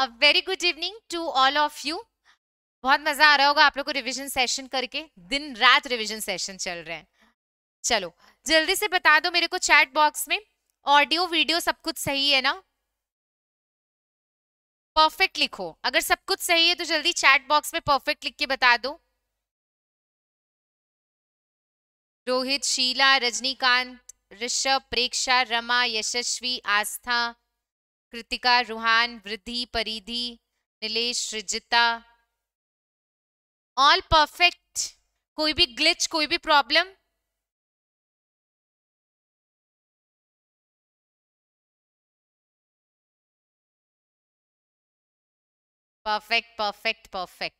A very good evening to all of you बहुत मजा आ रहा होगा आप लोग को रिविजन सेशन करके दिन रात रिविजन सेशन चल रहे हैं चलो जल्दी से बता दो मेरे को चैट बॉक्स में ऑडियो वीडियो सब कुछ सही है ना परफेक्ट लिखो अगर सब कुछ सही है तो जल्दी चैट बॉक्स में परफेक्ट लिख के बता दो रोहित शीला रजनीकांत ऋषभ प्रेक्षा रमा यशस्वी आस्था कृतिका रूहान वृद्धि परिधि निलेश रिजिता ऑल परफेक्ट कोई भी ग्लिच कोई भी problem perfect perfect perfect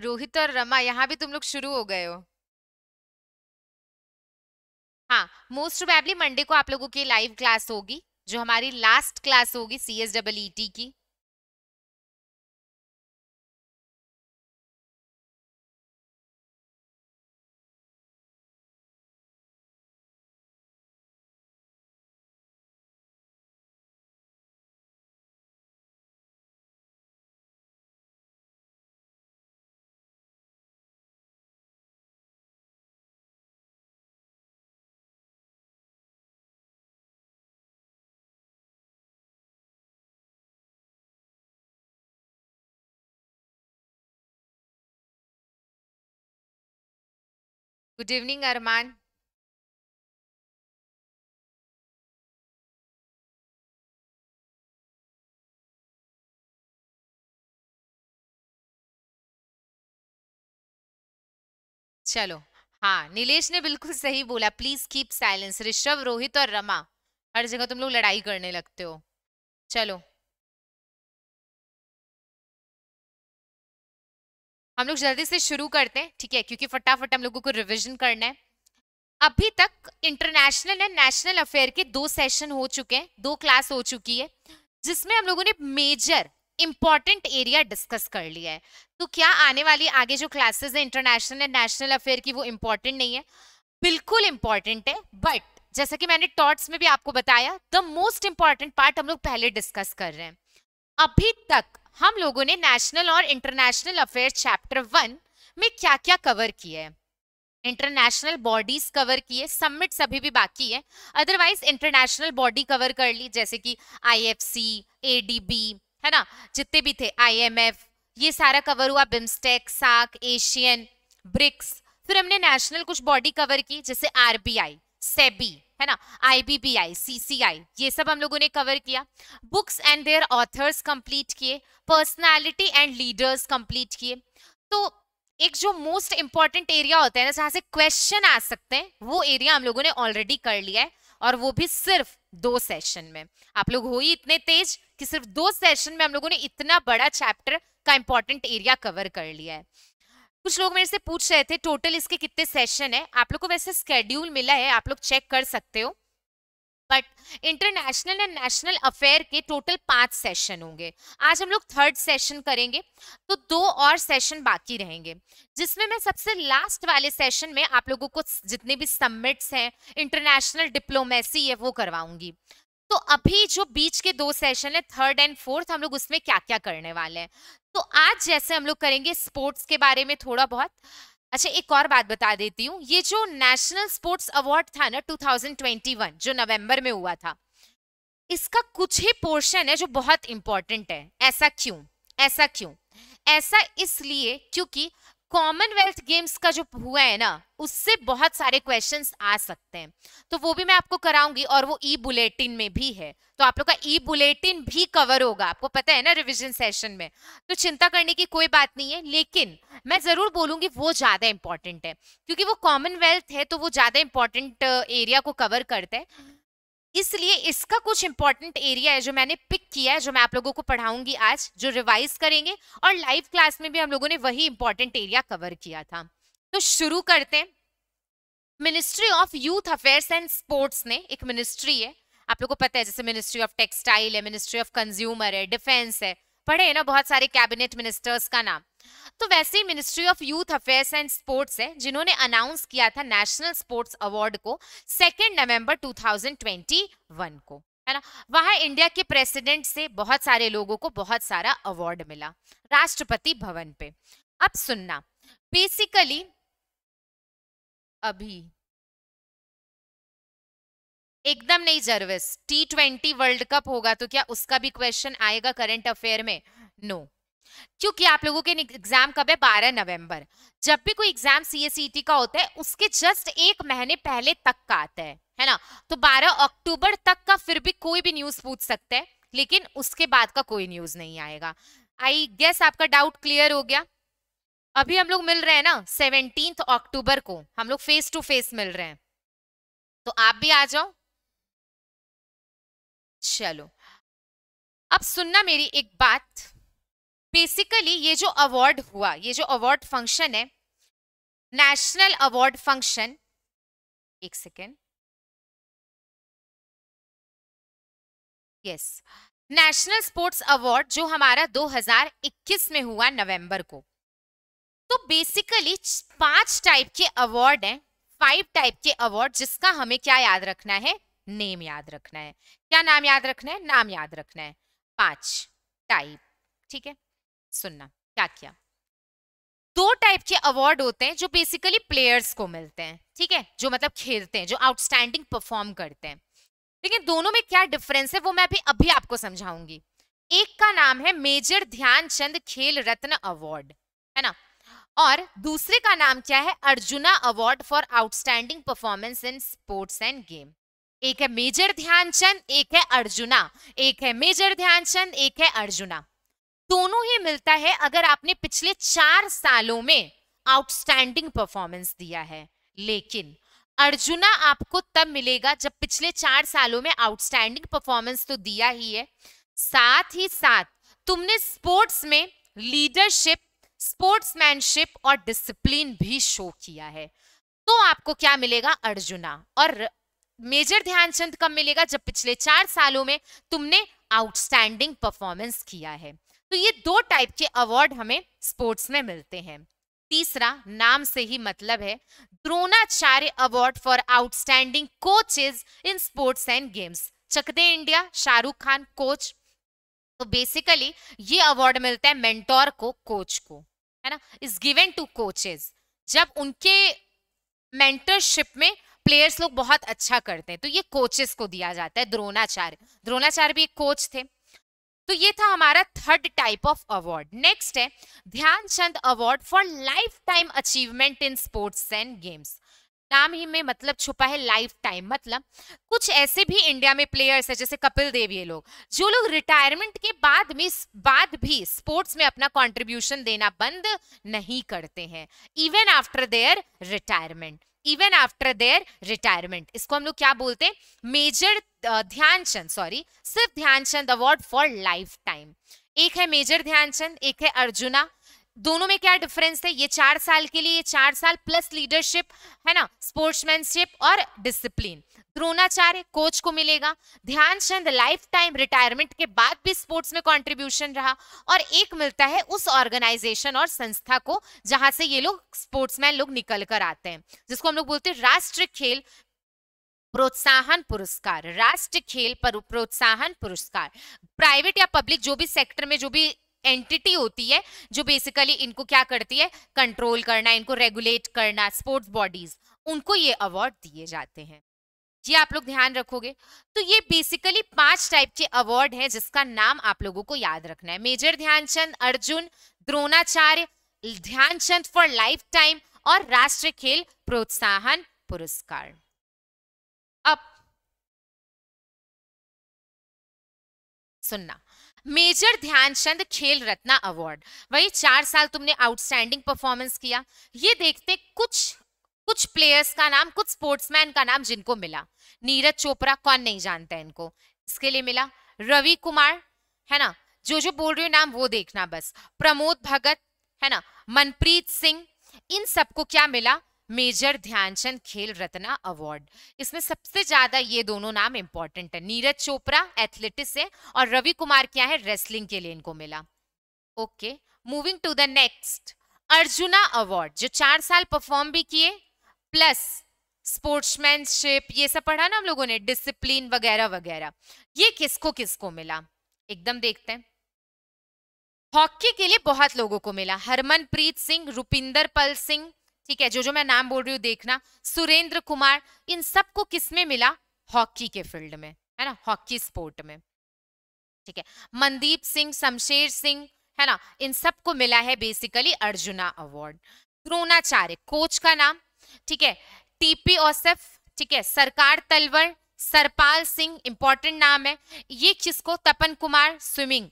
Rohit और रमा यहाँ भी तुम लोग शुरू हो गए हो हाँ मोस्ट प्रोबेबली मंडे को आप लोगों की लाइव क्लास होगी जो हमारी लास्ट क्लास होगी सी एस e की गुड इवनिंग अरमान चलो हाँ नीलेश ने बिल्कुल सही बोला please keep silence Rishabh Rohit और रमा हर जगह तुम लोग लड़ाई करने लगते हो चलो हम लोग जल्दी से शुरू करते हैं ठीक है क्योंकि फटाफट हम लोगों को रिविजन करना है अभी तक इंटरनेशनल एंड नेशनल अफेयर के दो सेशन हो चुके हैं दो क्लास हो चुकी है जिसमें हम लोगों ने मेजर इंपॉर्टेंट एरिया डिस्कस कर लिया है तो क्या आने वाली आगे जो क्लासेस है इंटरनेशनल एंड नेशनल अफेयर की वो इंपॉर्टेंट नहीं है बिल्कुल इंपॉर्टेंट है बट जैसा कि मैंने टॉट्स में भी आपको बताया द मोस्ट इंपॉर्टेंट पार्ट हम लोग पहले डिस्कस कर रहे हैं अभी तक हम लोगों ने नेशनल और इंटरनेशनल अफेयर चैप्टर वन में क्या क्या कवर किया है इंटरनेशनल बॉडीज कवर किए सबमिट्स अभी भी बाकी है अदरवाइज इंटरनेशनल बॉडी कवर कर ली जैसे कि आईएफसी एडीबी है ना जितने भी थे आईएमएफ ये सारा कवर हुआ बिम्स्टेक साक एशियन ब्रिक्स फिर हमने नेशनल कुछ बॉडी कवर की जैसे आरबीआई सेबी है ना आईबीबीआई सीसीआई ये सब हम लोगों ने कवर किया books and their authors complete किए पर्सनालिटी एंड लीडर्स कंप्लीट किए तो एक जो मोस्ट इंपॉर्टेंट एरिया होता है ना जहां से क्वेश्चन आ सकते हैं वो एरिया हम लोगों ने ऑलरेडी कर लिया है और वो भी सिर्फ दो सेशन में आप लोग हो ही इतने तेज कि सिर्फ दो सेशन में हम लोगों ने इतना बड़ा चैप्टर का इंपॉर्टेंट एरिया कवर कर लिया है कुछ लोग मेरे से पूछ रहे थे टोटल इसके कितने सेशन है आप लोग को वैसे स्केड्यूल मिला है आप लोग चेक कर सकते हो but international and national affair के टोटल पांच सेशन होंगे आज हम लोग थर्ड सेशन करेंगे तो दो और सेशन बाकी रहेंगे जिसमें मैं सबसे लास्ट वाले सेशन में आप लोगों को जितने भी सबमिट्स हैं इंटरनेशनल डिप्लोमेसी है वो करवाऊंगी तो अभी जो बीच के दो सेशन है थर्ड एंड फोर्थ हम लोग उसमें क्या क्या करने वाले हैं तो आज जैसे हम लोग करेंगे स्पोर्ट्स के बारे में थोड़ा बहुत अच्छा एक और बात बता देती हूँ ये जो नेशनल स्पोर्ट्स अवार्ड था ना 2021 जो नवंबर में हुआ था इसका कुछ ही पोर्शन है जो बहुत इंपॉर्टेंट है ऐसा क्यों ऐसा क्यों ऐसा इसलिए क्योंकि कॉमनवेल्थ गेम्स का जो हुआ है ना उससे बहुत सारे क्वेश्चंस आ सकते हैं तो वो भी मैं आपको कराऊंगी और वो ई बुलेटिन में भी है तो आप लोग का ई बुलेटिन भी कवर होगा आपको पता है ना रिवीजन सेशन में तो चिंता करने की कोई बात नहीं है लेकिन मैं जरूर बोलूंगी वो ज्यादा इंपॉर्टेंट है क्योंकि वो कॉमनवेल्थ है तो वो ज्यादा इंपॉर्टेंट एरिया को कवर करता है इसलिए इसका कुछ इंपॉर्टेंट एरिया है जो मैंने पिक किया है जो मैं आप लोगों को पढ़ाऊंगी आज जो रिवाइज करेंगे और लाइव क्लास में भी हम लोगों ने वही इंपॉर्टेंट एरिया कवर किया था तो शुरू करते हैं ministry of youth affairs and sports ने एक मिनिस्ट्री है आप लोगों को पता है जैसे मिनिस्ट्री ऑफ टेक्सटाइल है मिनिस्ट्री ऑफ कंज्यूमर है डिफेंस है पढ़े हैं ना बहुत सारे कैबिनेट मिनिस्टर्स का नाम तो वैसे ही ministry of youth affairs and sports है जिन्होंने अनाउंस किया था नेशनल स्पोर्ट्स अवार्ड को सेकेंड नवम्बर टू को है ना वहां इंडिया के प्रेसिडेंट से बहुत सारे लोगों को बहुत सारा अवार्ड मिला राष्ट्रपति भवन पे अब सुनना बेसिकली अभी एकदम नहीं Jarvis T twenty world cup होगा तो क्या उसका भी क्वेश्चन आएगा करंट अफेयर में नो no. क्योंकि आप लोगों के एग्जाम कब है बारह नवंबर जब भी कोई एग्जाम सीएसईटी e का होता है उसके जस्ट एक महीने पहले तक का आता है है ना तो 12 अक्टूबर तक का फिर भी कोई भी न्यूज पूछ सकता है लेकिन उसके बाद का कोई न्यूज नहीं आएगा आई गेस आपका डाउट क्लियर हो गया अभी हम लोग मिल रहे हैं ना सेवनटीन अक्टूबर को हम लोग फेस टू फेस मिल रहे हैं तो आप भी आ जाओ चलो अब सुनना मेरी एक बात बेसिकली ये जो अवार्ड हुआ ये जो अवार्ड फंक्शन है नेशनल अवार्ड फंक्शन एक second yes national sports award जो हमारा 2021 में हुआ नवंबर को तो बेसिकली पांच टाइप के अवार्ड हैं फाइव टाइप के अवार्ड जिसका हमें क्या याद रखना है नेम याद रखना है क्या नाम याद रखना है नाम याद रखना है पांच टाइप ठीक है सुनना क्या किया दो टाइप के अवार्ड होते हैं जो बेसिकली प्लेयर्स को मिलते हैं ठीक है जो मतलब खेलते हैं जो आउटस्टैंडिंग परफॉर्म करते हैं लेकिन दोनों में क्या डिफरेंस है वो मैं अभी अभी आपको समझाऊंगी एक का नाम है मेजर ध्यानचंद खेल रत्न अवार्ड है ना और दूसरे का नाम क्या है Arjuna award for outstanding performance in sports and game एक है मेजर ध्यानचंद एक है अर्जुना एक है मेजर ध्यानचंद एक है अर्जुना दोनों ही मिलता है अगर आपने पिछले चार सालों में आउटस्टैंडिंग परफॉर्मेंस दिया है लेकिन अर्जुना आपको तब मिलेगा जब पिछले चार सालों में आउटस्टैंडिंग परफॉर्मेंस तो दिया ही है साथ ही साथ तुमने स्पोर्ट्स में लीडरशिप स्पोर्ट्समैनशिप और डिसिप्लिन भी शो किया है तो आपको क्या मिलेगा अर्जुना और मेजर ध्यानचंद कब मिलेगा जब पिछले चार सालों में तुमने आउटस्टैंडिंग परफॉर्मेंस किया है तो ये दो टाइप के अवार्ड हमें स्पोर्ट्स में मिलते हैं तीसरा नाम से ही मतलब है Dronacharya award for outstanding coaches in sports and games Chak De India Shahrukh Khan coach तो बेसिकली ये अवार्ड मिलता है मेंटोर को कोच को है ना इज गिवेन टू कोचेज जब उनके मेंटरशिप में प्लेयर्स लोग बहुत अच्छा करते हैं तो ये कोचेस को दिया जाता है द्रोणाचार्य द्रोणाचार्य भी एक कोच थे तो ये था हमारा third type of award next है Dhyanchand award for lifetime achievement in sports and games नाम ही में मतलब छुपा है लाइफ टाइम मतलब कुछ ऐसे भी इंडिया में प्लेयर्स है जैसे कपिल देव ये लोग जो लोग रिटायरमेंट के बाद में बाद भी स्पोर्ट्स में अपना कंट्रीब्यूशन देना बंद नहीं करते हैं even after their retirement even after their retirement इसको हम लोग क्या बोलते हैं मेजर ध्यानचंद सॉरी सिर्फ Dhyanchand award for lifetime एक है मेजर ध्यानचंद एक है अर्जुना दोनों में क्या डिफरेंस है ये चार साल के लिए ये चार साल प्लस लीडरशिप है ना स्पोर्ट्समैनशिप और डिसिप्लिन द्रोणाचार्य कोच को मिलेगा ध्यानचंद लाइफ टाइम रिटायरमेंट के बाद भी स्पोर्ट्स में कंट्रीब्यूशन रहा और एक मिलता है उस ऑर्गेनाइजेशन और संस्था को जहां से ये लोग स्पोर्ट्समैन लोग निकल कर आते हैं जिसको हम लोग बोलते हैं राष्ट्रीय खेल प्रोत्साहन पुरस्कार राष्ट्रीय खेल पर प्रोत्साहन पुरस्कार प्राइवेट या पब्लिक जो भी सेक्टर में जो भी एंटिटी होती है जो बेसिकली इनको क्या करती है कंट्रोल करना इनको रेगुलेट करना स्पोर्ट्स बॉडीज उनको ये अवार्ड दिए जाते हैं ये आप लोग ध्यान रखोगे तो ये बेसिकली पांच टाइप के अवार्ड हैं जिसका नाम आप लोगों को याद रखना है major Dhyanchand Arjun Dronacharya Dhyanchand for lifetime और राष्ट्रीय खेल प्रोत्साहन पुरस्कार अब सुनना मेजर ध्यानचंद खेल रत्न अवार्ड वही चार साल तुमने आउटस्टैंडिंग परफॉर्मेंस किया ये देखते कुछ कुछ प्लेयर्स का नाम कुछ स्पोर्ट्समैन का नाम जिनको मिला नीरज चोपड़ा कौन नहीं जानता इनको इसके लिए मिला रवि कुमार है ना जो जो बोल रहे हो नाम वो देखना बस प्रमोद भगत है ना मनप्रीत सिंह इन सबको क्या मिला मेजर ध्यानचंद खेल रत्ना अवार्ड इसमें सबसे ज्यादा ये दोनों नाम इंपॉर्टेंट है नीरज चोपड़ा एथलेटिक्स है और रवि कुमार क्या है रेसलिंग के लिए इनको मिला okay moving to the next Arjuna award जो चार साल परफॉर्म भी किए प्लस स्पोर्ट्समैनशिप ये सब पढ़ा ना हम लोगों ने डिसिप्लिन वगैरह वगैरह ये किसको किसको मिला एकदम देखते हैं हॉकी के लिए बहुत लोगों को मिला हरमनप्रीत सिंह रुपिंदर पल सिंह ठीक है जो जो मैं नाम बोल रही हूँ देखना सुरेंद्र कुमार इन सबको किस में मिला हॉकी के फील्ड में है ना हॉकी स्पोर्ट में ठीक है मनदीप सिंह शमशेर सिंह है ना इन सबको मिला है basically Arjuna award Dronacharya coach का नाम ठीक है टीपी ओसफ ठीक है सरकार तलवर सरपाल सिंह इंपॉर्टेंट नाम है ये किसको तपन कुमार स्विमिंग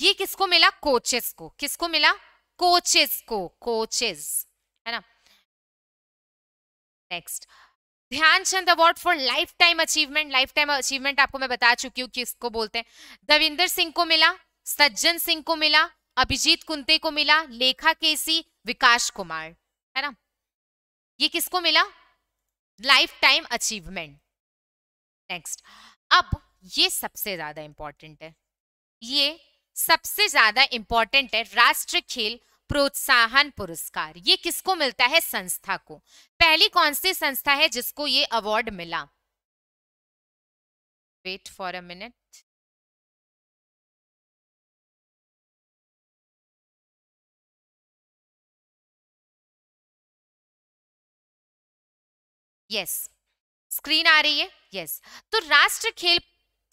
ये किसको मिला कोचेस को किसको मिला कोचेस को coaches next Dhyanchand award for lifetime achievement lifetime achievement आपको मैं बता चुकी हूँ किसको बोलते हैं दविंदर सिंह को मिला सज्जन सिंह को मिला अभिजीत कुंते को मिला लेखा केसी विकास कुमार है ना ये किसको मिला लाइफ टाइम अचीवमेंट नेक्स्ट अब ये सबसे ज्यादा इंपॉर्टेंट है ये सबसे ज्यादा इंपॉर्टेंट है राष्ट्रीय खेल प्रोत्साहन पुरस्कार ये किसको मिलता है संस्था को पहली कौन सी संस्था है जिसको ये अवार्ड मिला wait for a minute yes screen आ रही है यस yes. तो राष्ट्र खेल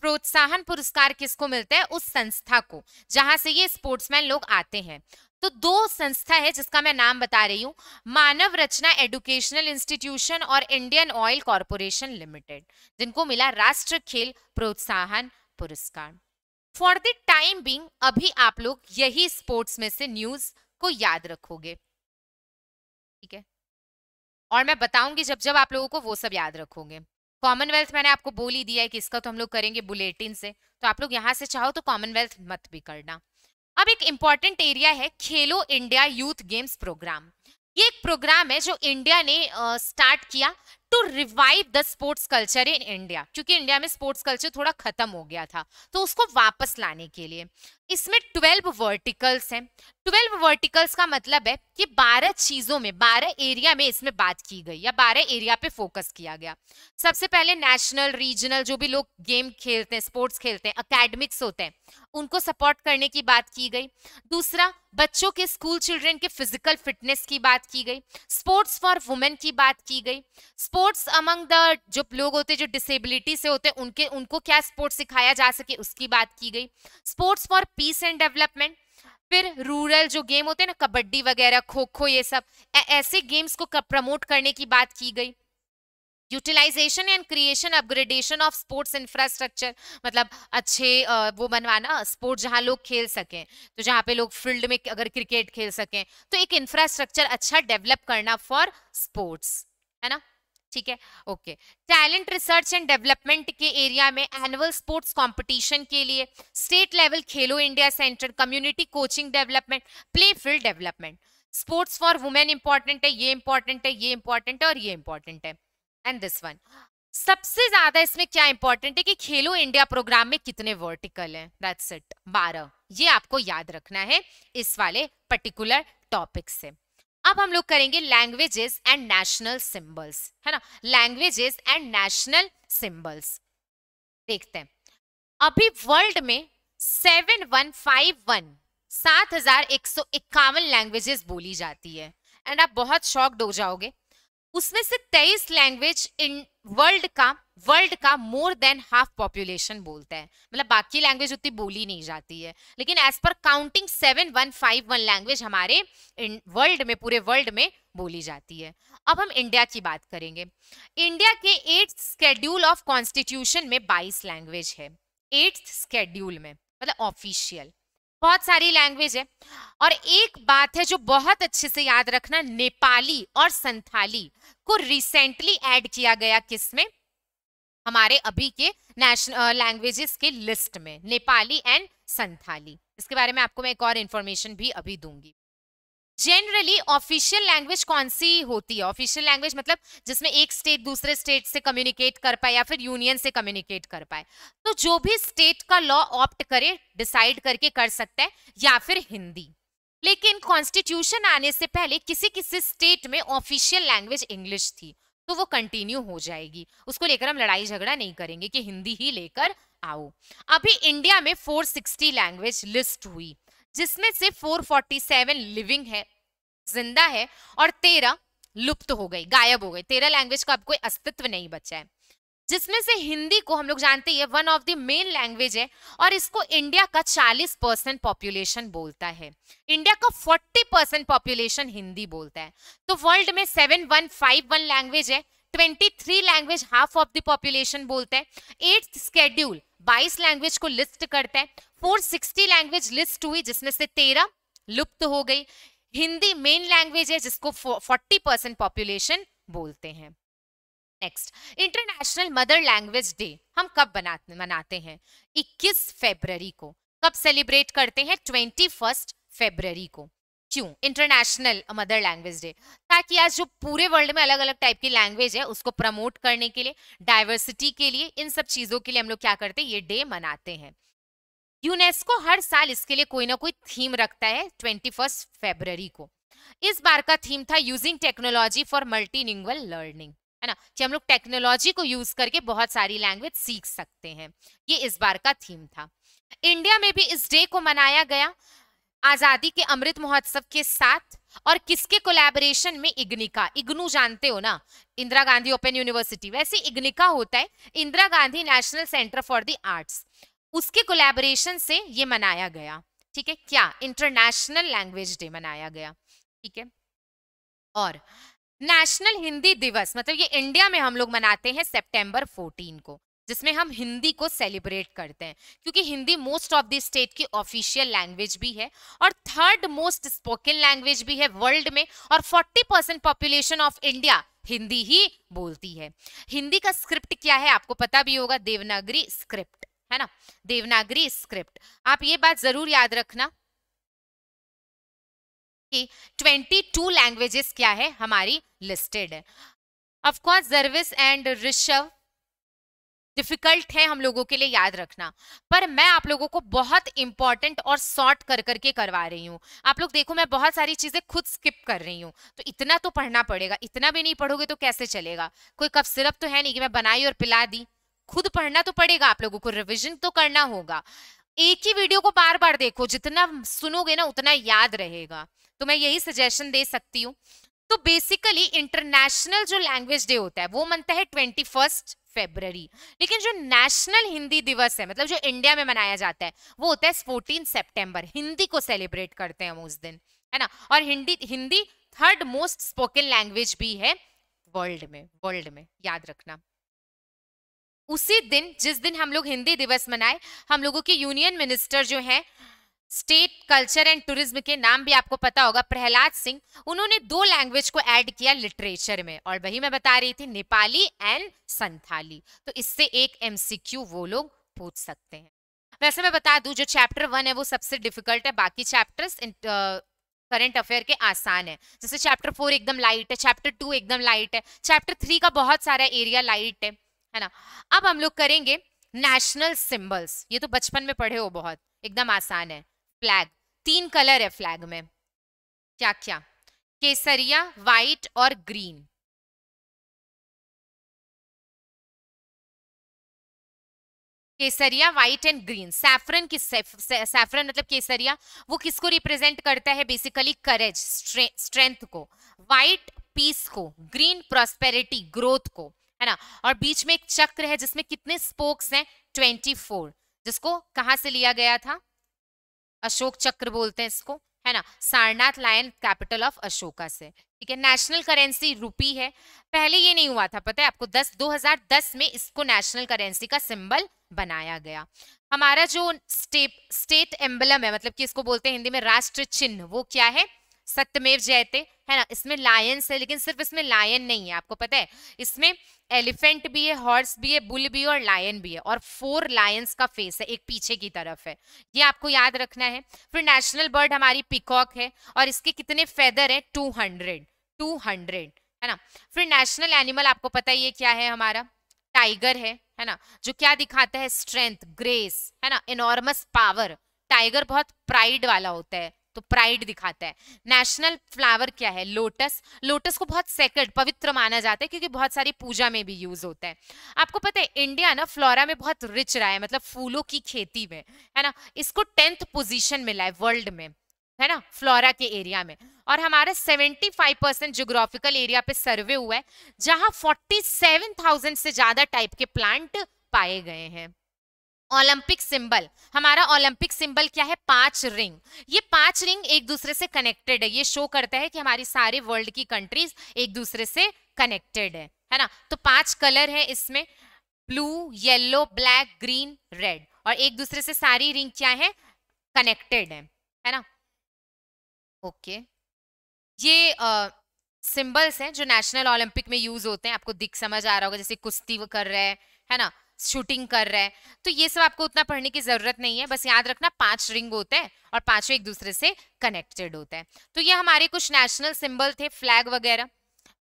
प्रोत्साहन पुरस्कार किसको मिलता है उस संस्था को जहां से ये स्पोर्ट्समैन लोग आते हैं तो दो संस्था है जिसका मैं नाम बता रही हूँ मानव रचना एडुकेशनल इंस्टीट्यूशन और इंडियन ऑयल कॉरपोरेशन लिमिटेड जिनको मिला राष्ट्र खेल प्रोत्साहन पुरस्कार फॉर द टाइम बिंग अभी आप लोग यही स्पोर्ट्स में से न्यूज को याद रखोगे ठीक है और मैं बताऊंगी जब जब आप लोगों को वो सब याद रखोगे कॉमनवेल्थ मैंने आपको बोल ही दिया है कि इसका तो हम लोग करेंगे बुलेटिन से तो आप लोग यहां से चाहो तो कॉमनवेल्थ मत भी करना अब एक इम्पॉर्टेंट एरिया है खेलो इंडिया यूथ गेम्स प्रोग्राम ये एक प्रोग्राम है जो इंडिया ने स्टार्ट किया to revive the sports culture in India क्योंकि इंडिया में स्पोर्ट्स कल्चर थोड़ा खत्म हो गया था तो उसको वापस लाने के लिए इसमें ट्वेल्व वर्टिकल्स हैं ट्वेल्व वर्टिकल्स का मतलब है कि बारह चीजों में बारह एरिया में इसमें बात की गई या बारह एरिया पे फोकस किया गया सबसे पहले नेशनल रीजनल जो भी लोग गेम खेलते हैं स्पोर्ट्स खेलते हैं अकेडमिक्स होते हैं उनको सपोर्ट करने की बात की गई दूसरा बच्चों के स्कूल चिल्ड्रेन के फिजिकल फिटनेस की बात की गई स्पोर्ट्स फॉर वुमेन की बात की गई स्पोर्ट्स अमंग द जो लोग होते हैं जो डिसेबिलिटी से होते हैं उनके उनको क्या स्पोर्ट्स सिखाया जा सके उसकी बात की गई sports for peace and development फिर रूरल जो गेम होते हैं ना कबड्डी वगैरह खो खो ये सब ऐसे गेम्स को प्रमोट करने की बात की गई utilization and creation upgradation of sports infrastructure मतलब अच्छे वो बनवाना स्पोर्ट जहाँ लोग खेल सकें तो जहाँ पे लोग फील्ड में अगर क्रिकेट खेल सकें तो एक इंफ्रास्ट्रक्चर अच्छा डेवलप करना फॉर स्पोर्ट्स है ना ठीक है okay talent research and development के एरिया में एनुअल स्पोर्ट्स कंपटीशन के लिए state level Khelo India centre community coaching development play field development sports for women important है ये इंपॉर्टेंट है ये इंपॉर्टेंट है और ये इंपॉर्टेंट है एंड दिस वन सबसे ज्यादा इसमें क्या इंपॉर्टेंट है कि खेलो इंडिया प्रोग्राम में कितने वर्टिकल हैं दैट्स इट बारह ये आपको याद रखना है इस वाले पर्टिकुलर टॉपिक से अब हम लोग करेंगे लैंग्वेजेस एंड नेशनल सिंबल्स है ना लैंग्वेजेस एंड नेशनल सिंबल्स देखते हैं अभी वर्ल्ड में सेवन वन फाइव वन सात हजार एक सौ इक्यावन लैंग्वेजेस बोली जाती है एंड आप बहुत शॉक्ड हो जाओगे उसमें से तेईस लैंग्वेज इन वर्ल्ड का वर्ल्ड का मोर देन हाफ पॉपुलेशन बोलता है मतलब बाकी लैंग्वेज उतनी बोली नहीं जाती है लेकिन as per counting seven one five one language हमारे वर्ल्ड में पूरे वर्ल्ड में बोली जाती है अब हम इंडिया की बात करेंगे इंडिया के एट्थ स्केड्यूल ऑफ कॉन्स्टिट्यूशन में बाईस लैंग्वेज है एट्थ स्केड्यूल में मतलब ऑफिशियल बहुत सारी लैंग्वेज है और एक बात है जो बहुत अच्छे से याद रखना नेपाली और संथाली को रिसेंटली ऐड किया गया किसमें हमारे अभी के नेशनल लैंग्वेजेस के लिस्ट में नेपाली एंड संथाली इसके बारे में आपको मैं एक और इन्फॉर्मेशन भी अभी दूंगी जनरली ऑफिशियल लैंग्वेज कौन सी होती है ऑफिशियल लैंग्वेज मतलब जिसमें एक स्टेट दूसरे स्टेट से कम्युनिकेट कर पाए या फिर यूनियन से कम्युनिकेट कर पाए तो जो भी स्टेट का लॉ ऑप्ट करे डिसाइड करके कर सकता है या फिर हिंदी लेकिन कॉन्स्टिट्यूशन आने से पहले किसी किसी स्टेट में ऑफिशियल लैंग्वेज इंग्लिश थी तो वो कंटिन्यू हो जाएगी उसको लेकर हम लड़ाई झगड़ा नहीं करेंगे कि हिंदी ही लेकर आओ अभी इंडिया में 460 लैंग्वेज लिस्ट हुई जिसमें से 447 लिविंग है जिंदा है और तेरह लुप्त हो गई गायब हो गई तेरह लैंग्वेज का अब कोई अस्तित्व नहीं बचा है जिसमें से हिंदी को हम लोग जानते हैं one of the main language है और इसको इंडिया का 40 परसेंट पॉपुलेशन बोलता है इंडिया का 40 परसेंट पॉपुलेशन हिंदी बोलता है तो वर्ल्ड में seven one five one language है twenty three language half of the population बोलता है एट स्केड्यूल 22 लैंग्वेज को लिस्ट करते हैं 460 लैंग्वेज लिस्ट हुई जिसमें से 13 लुप्त हो गई हिंदी मेन लैंग्वेज है जिसको 40 परसेंट पॉपुलेशन बोलते हैं next international mother language day हम कब बनाते मनाते हैं 21 फरवरी को कब सेलिब्रेट करते हैं 21 फरवरी को क्यों इंटरनेशनल मदर लैंग्वेज डे ताकि आज जो पूरे वर्ल्ड में अलग अलग टाइप की लैंग्वेज है उसको प्रमोट करने के लिए डाइवर्सिटी के लिए इन सब चीज़ों के लिए हम लोग क्या करते हैं ये डे मनाते हैं यूनेस्को हर साल इसके लिए कोई ना कोई थीम रखता है ट्वेंटी फर्स्ट को इस बार का थीम था using technology for multi learning है ना कि हम लोग टेक्नोलॉजी को यूज करके बहुत सारी लैंग्वेज सीख सकते हैं ये इस बार का थीम था इंडिया में भी इस डे को मनाया गया आजादी के अमृत महोत्सव के साथ और किसके कोलैबोरेशन में इग्निका इग्नू जानते हो ना इंदिरा गांधी ओपन यूनिवर्सिटी वैसे इग्निका होता है Indira Gandhi national centre for the arts उसके कोलैबोरेशन से ये मनाया गया ठीक है क्या इंटरनेशनल लैंग्वेज डे मनाया गया ठीक है और नेशनल हिंदी दिवस मतलब ये इंडिया में हम लोग मनाते हैं सेप्टेम्बर फोर्टीन को जिसमें हम हिंदी को सेलिब्रेट करते हैं क्योंकि Hindi most of the state की ऑफिशियल लैंग्वेज भी है और थर्ड मोस्ट स्पोकन लैंग्वेज भी है वर्ल्ड में और 40 percent population of India Hindi ही बोलती है हिंदी का स्क्रिप्ट क्या है आपको पता भी होगा देवनागरी स्क्रिप्ट है ना देवनागरी स्क्रिप्ट आप ये बात जरूर याद रखना कि 22 लैंग्वेजेस क्या है हमारी लिस्टेड है of course Jarvis and Rishabh difficult है हम लोगों के लिए याद रखना पर मैं आप लोगों को बहुत इंपॉर्टेंट और शॉर्ट कर करके करवा रही हूँ आप लोग देखो मैं बहुत सारी चीज़ें खुद स्किप कर रही हूँ तो इतना तो पढ़ना पड़ेगा इतना भी नहीं पढ़ोगे तो कैसे चलेगा कोई कब सिरप तो है नहीं कि मैं बनाई और पिला दी खुद पढ़ना तो पड़ेगा आप लोगों को रिविजन तो करना होगा एक ही वीडियो को बार बार देखो जितना सुनोगे ना उतना याद रहेगा तो मैं यही सजेशन दे सकती हूँ तो बेसिकली इंटरनेशनल जो लैंग्वेज डे होता है वो मनता है ट्वेंटी फर्स्ट फेबररी लेकिन जो नेशनल हिंदी दिवस है मतलब जो इंडिया में मनाया जाता है वो होता है फोर्टीन सेप्टेम्बर हिंदी को सेलिब्रेट करते हैं हम उस दिन है ना और Hindi Hindi third most spoken language भी है वर्ल्ड में वर्ल्ड में याद रखना उसी दिन जिस दिन हम लोग हिंदी दिवस मनाए हम लोगों के यूनियन मिनिस्टर जो हैं स्टेट कल्चर एंड टूरिज्म के नाम भी आपको पता होगा प्रहलाद सिंह उन्होंने दो लैंग्वेज को ऐड किया लिटरेचर में और वही मैं बता रही थी नेपाली एंड संथाली तो इससे एक एमसीक्यू वो लोग पूछ सकते हैं वैसे मैं बता दूं जो चैप्टर वन है वो सबसे डिफिकल्ट है बाकी चैप्टर्स करंट अफेयर के आसान है जैसे चैप्टर फोर एकदम लाइट है चैप्टर टू एकदम लाइट है चैप्टर थ्री का बहुत सारा एरिया लाइट है है ना अब हम लोग करेंगे नेशनल सिंबल्स ये तो बचपन में पढ़े हो बहुत एकदम आसान है फ्लैग तीन कलर है फ्लैग में क्या क्या केसरिया वाइट और ग्रीन केसरिया व्हाइट एंड ग्रीन सैफरन किस सैफरन मतलब केसरिया वो किसको रिप्रेजेंट करता है बेसिकली करेज स्ट्रेंथ को व्हाइट पीस को ग्रीन प्रोस्पेरिटी ग्रोथ को है ना और बीच में एक चक्र है जिसमें कितने स्पोक्स हैं 24 जिसको कहाँ से लिया गया था अशोक चक्र बोलते हैं इसको है ना Sarnath lion capital of Ashoka से ठीक है नेशनल करेंसी रूपी है पहले ये नहीं हुआ था पता है आपको हजार दस में इसको नेशनल करेंसी का सिंबल बनाया गया हमारा जो स्टेप स्टेट एम्बलम है मतलब कि इसको बोलते हैं हिंदी में राष्ट्र चिन्ह वो क्या है सत्यमेव जयते है ना इसमें लायंस है लेकिन सिर्फ इसमें लायन नहीं है आपको पता है इसमें एलिफेंट भी है हॉर्स भी है बुल भी है और लायन भी है और फोर लायंस का फेस है एक पीछे की तरफ है ये आपको याद रखना है फिर नेशनल बर्ड हमारी पिकॉक है और इसके कितने फेदर है टू हंड्रेड टू हंड्रेड है ना फिर नेशनल एनिमल आपको पता है ये क्या है हमारा टाइगर है है ना जो क्या दिखाता है स्ट्रेंथ ग्रेस है ना इनॉर्मस पावर टाइगर बहुत प्राइड वाला होता है तो प्राइड दिखाता है नेशनल फ्लावर क्या है लोटस लोटस को बहुत सेक्रेड पवित्र माना जाता है क्योंकि बहुत सारी पूजा में भी यूज होता है आपको पता है इंडिया ना फ्लोरा में बहुत रिच रहा है मतलब फूलों की खेती में है ना इसको टेंथ पोजिशन मिला है वर्ल्ड में है ना फ्लोरा के एरिया में और हमारा 75 परसेंट जोग्राफिकल एरिया पे सर्वे हुआ है जहां 47,000 से ज्यादा टाइप के प्लांट पाए गए हैं ओलंपिक सिंबल हमारा ओलंपिक सिंबल क्या है पांच रिंग ये पांच रिंग एक दूसरे से कनेक्टेड है ये शो करता है कि हमारी सारी वर्ल्ड की कंट्रीज एक दूसरे से कनेक्टेड है है ना तो पांच कलर है इसमें blue yellow black green red और एक दूसरे से सारी रिंग क्या है कनेक्टेड है है ना ओके okay. ये सिंबल्स हैं जो नेशनल ओलंपिक में यूज होते हैं आपको दिख समझ आ रहा होगा जैसे कुश्ती कर रहे हैं है ना शूटिंग कर रहा है तो ये सब आपको उतना पढ़ने की ज़रूरत नहीं है बस याद रखना पांच रिंग होते हैं और पांचों एक दूसरे से कनेक्टेड होते हैं तो ये हमारे कुछ नेशनल सिंबल थे फ्लैग वगैरह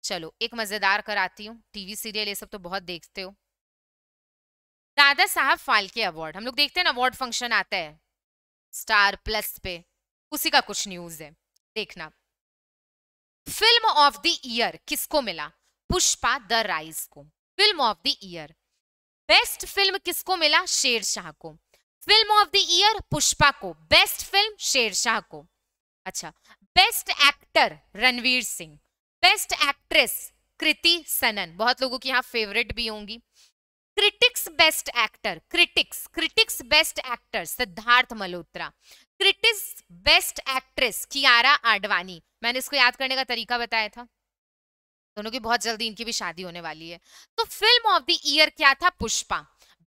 चलो एक मज़ेदार कराती हूँ टीवी सीरियल ये सब तो बहुत देखते हो दादा साहब फालके अवार्ड हम लोग देखते हैं ना अवार्ड फंक्शन आता है स्टार प्लस पे उसी का कुछ न्यूज़ है देखना फिल्म ऑफ द ईयर किसको मिला पुष्पा द राइज को film of the year best film किसको मिला शेरशाह को film of the year Pushpa को बेस्ट फिल्म शेरशाह को अच्छा best actor Ranveer Singh best actress Kriti Sanon बहुत लोगों की यहाँ फेवरेट भी होंगी critics best actor critics critics best actor Sidharth Malhotra critics best actress Kiara Advani मैंने इसको याद करने का तरीका बताया था दोनों की बहुत जल्दी इनकी भी शादी होने वाली है तो फिल्म ऑफ द ईयर क्या था Pushpa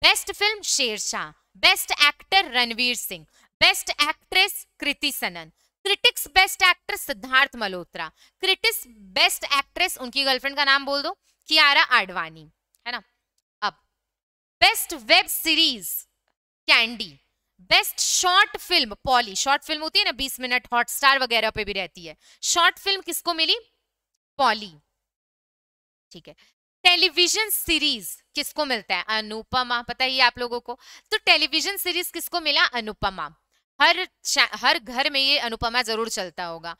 best film Shershaah best actor Ranveer Singh best actress Kriti Sanon critics best actor Sidharth Malhotra critics best actress उनकी गर्लफ्रेंड का नाम बोल दो कियारा आडवाणी है ना अब best web series Candy best short film Pauli short film होती है ना 20 मिनट हॉटस्टार वगैरह पे भी रहती है शॉर्ट फिल्म किसको मिली पॉली ठीक है टेलीविजन सीरीज किसको मिलता है अनुपमा पता ही आप लोगों को तो टेलीविजन सीरीज किसको मिला अनुपमा हर हर घर में ये अनुपमा जरूर चलता होगा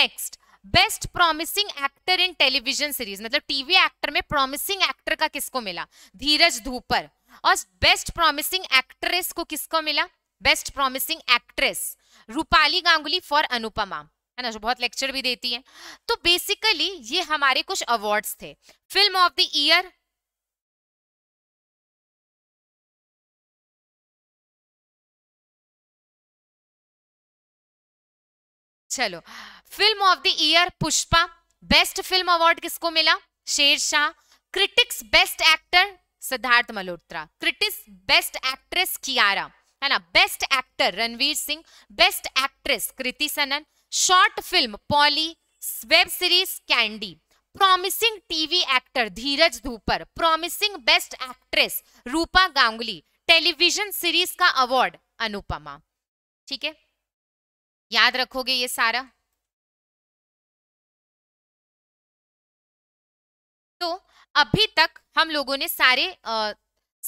next best promising actor in television series मतलब टीवी एक्टर में प्रॉमिसिंग एक्टर का किसको मिला धीरज धूपर और बेस्ट प्रॉमिसिंग एक्ट्रेस को किसको मिला best promising actress Rupali Ganguly for Anupamaa है ना जो बहुत लेक्चर भी देती हैं तो बेसिकली ये हमारे कुछ अवार्ड्स थे फिल्म ऑफ द ईयर चलो film of the year Pushpa best film award किसको मिला Shershaah critics best actor Sidharth Malhotra critics best actress Kiara है ना best actor Ranveer Singh best actress Kriti Sanon short film Pauli web series Candy promising TV actor Dheeraj Dhoopar promising best actress Rupa Ganguly television series का award Anupamaa ठीक है याद रखोगे ये सारा तो अभी तक हम लोगों ने सारे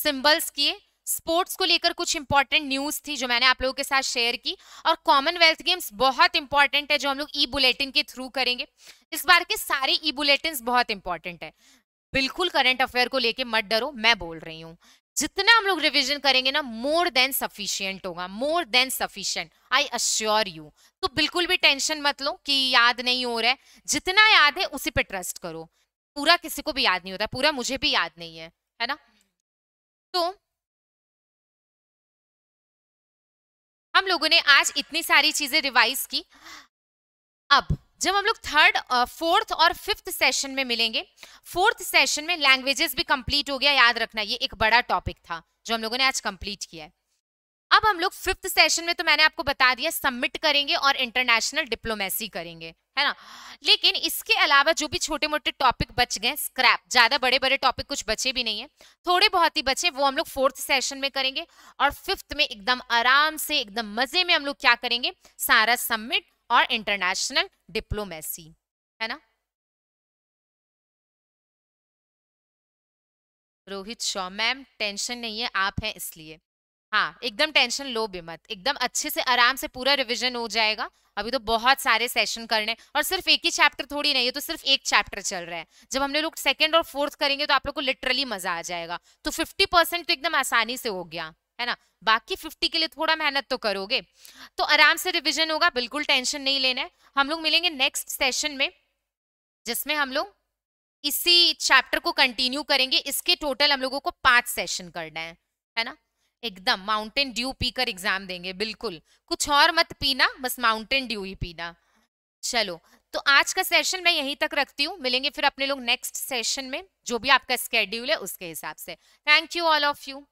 सिंबल्स किए स्पोर्ट्स को लेकर कुछ इंपॉर्टेंट न्यूज थी जो मैंने आप लोगों के साथ शेयर की और कॉमनवेल्थ गेम्स बहुत इंपॉर्टेंट है जो हम लोग ई बुलेटिन के थ्रू करेंगे इस बार के सारे ई बुलेटिन बहुत इंपॉर्टेंट है बिल्कुल करंट अफेयर को लेके मत डरो मैं बोल रही हूँ जितना हम लोग रिविजन करेंगे ना मोर देन सफिशियंट होगा more than sufficient I assure you तो बिल्कुल भी टेंशन मत लो कि याद नहीं हो रहा है जितना याद है उसी पे ट्रस्ट करो पूरा किसी को भी याद नहीं होता पूरा मुझे भी याद नहीं है है ना तो हम लोगों ने आज इतनी सारी चीजें रिवाइज की अब जब हम लोग थर्ड फोर्थ और फिफ्थ सेशन में मिलेंगे फोर्थ सेशन में लैंग्वेजेस भी कंप्लीट हो गया याद रखना ये एक बड़ा टॉपिक था जो हम लोगों ने आज कंप्लीट किया है अब हम लोग फिफ्थ सेशन में तो मैंने आपको बता दिया सबमिट करेंगे और इंटरनेशनल डिप्लोमेसी करेंगे है ना लेकिन इसके अलावा जो भी छोटे मोटे टॉपिक बच गए स्क्रैप ज्यादा बड़े बड़े टॉपिक कुछ बचे भी नहीं है थोड़े बहुत ही बचे वो हम लोग फोर्थ सेशन में करेंगे और फिफ्थ में एकदम आराम से एकदम मजे में हम लोग क्या करेंगे सारा सबमिट और इंटरनेशनल डिप्लोमेसी है ना रोहित शॉ मैम टेंशन नहीं है आप हैं इसलिए हाँ एकदम टेंशन लो भी मत एकदम अच्छे से आराम से पूरा रिवीजन हो जाएगा अभी तो बहुत सारे सेशन करने और सिर्फ एक ही चैप्टर थोड़ी नहीं है तो सिर्फ एक चैप्टर चल रहा है जब हम लोग सेकंड और फोर्थ करेंगे तो आप लोग को लिटरली मजा आ जाएगा तो फिफ्टी परसेंट तो एकदम आसानी से हो गया है ना बाकी फिफ्टी के लिए थोड़ा मेहनत तो करोगे तो आराम से रिविजन होगा बिल्कुल टेंशन नहीं लेना है हम लोग मिलेंगे नेक्स्ट सेशन में जिसमें हम लोग इसी चैप्टर को कंटिन्यू करेंगे इसके टोटल हम लोगों को पांच सेशन करना है है ना एकदम माउंटेन ड्यू पीकर एग्जाम देंगे बिल्कुल कुछ और मत पीना बस माउंटेन ड्यू ही पीना चलो तो आज का सेशन मैं यहीं तक रखती हूँ मिलेंगे फिर अपने लोग नेक्स्ट सेशन में जो भी आपका स्केड्यूल है उसके हिसाब से thank you all of you